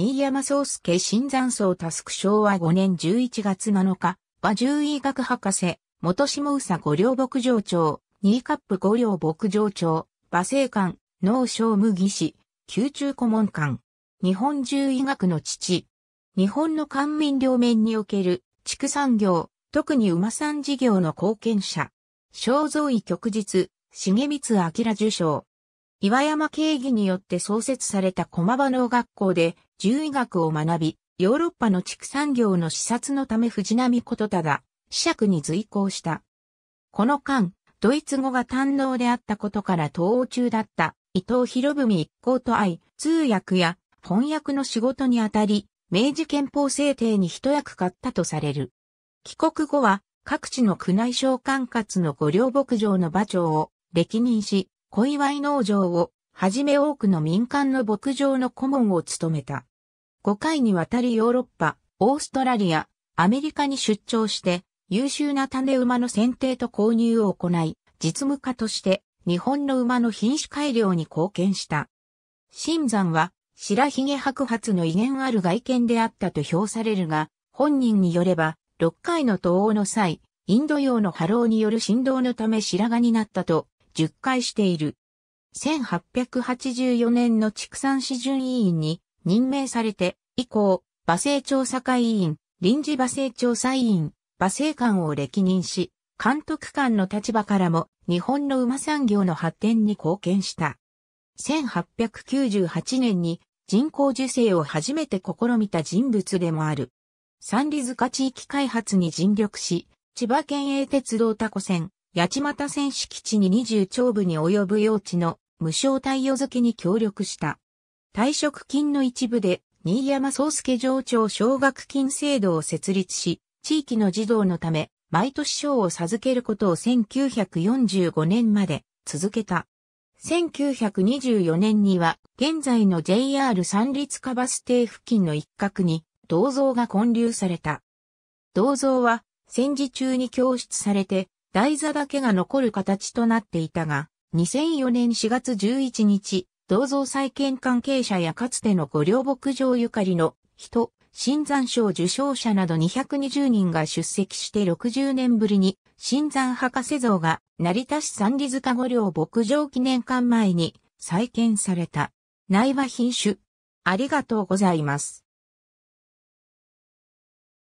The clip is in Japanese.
新山宗介新山荘タスク昭和5年11月7日、和獣医学博士、元下宇佐五両牧場長、新カップ五両牧場長、馬生館、農商技師、宮中顧問館。日本獣医学の父。日本の官民両面における畜産業、特に馬産事業の貢献者。肖像医旭日、重光明受賞。岩山慶義によって創設された駒場農学校で獣医学を学び、ヨーロッパの畜産業の視察のため藤波ことただ、子爵に随行した。この間、ドイツ語が堪能であったことから東欧中だった伊藤博文一行と会い、通訳や翻訳の仕事にあたり、明治憲法制定に一役買ったとされる。帰国後は各地の宮内省管轄の御料牧場の馬長を歴任し、小祝農場をはじめ多くの民間の牧場の顧問を務めた。5回にわたりヨーロッパ、オーストラリア、アメリカに出張して優秀な種馬の選定と購入を行い、実務家として日本の馬の品種改良に貢献した。新山は白髭白髪の威厳ある外見であったと評されるが、本人によれば、6回の東欧の際、インド洋の波浪による振動のため白髪になったと10回している。1884年の畜産市準委員に任命されて、以降、馬政調査会委員、臨時馬政調査委員、馬政官を歴任し、監督官の立場からも日本の馬産業の発展に貢献した。1898年に人工授精を初めて試みた人物でもある。三里塚地域開発に尽力し、千葉県営鉄道タコ線、八選手基地に20丁部に及ぶ用地の無償貸与付けに協力した。退職金の一部で、新山宗介上長奨学金制度を設立し、地域の児童のため、毎年賞を授けることを1945年まで続けた。1924年には、現在の JR 三立カバス停付近の一角に、銅像が建立された。銅像は、戦時中に供出されて、台座だけが残る形となっていたが、2004年4月11日、銅像再建関係者やかつての御稜牧場ゆかりの人、新山賞受賞者など220人が出席して60年ぶりに、新山博士像が成田市三里塚御稜牧場記念館前に再建された。苗場品種。ありがとうございます。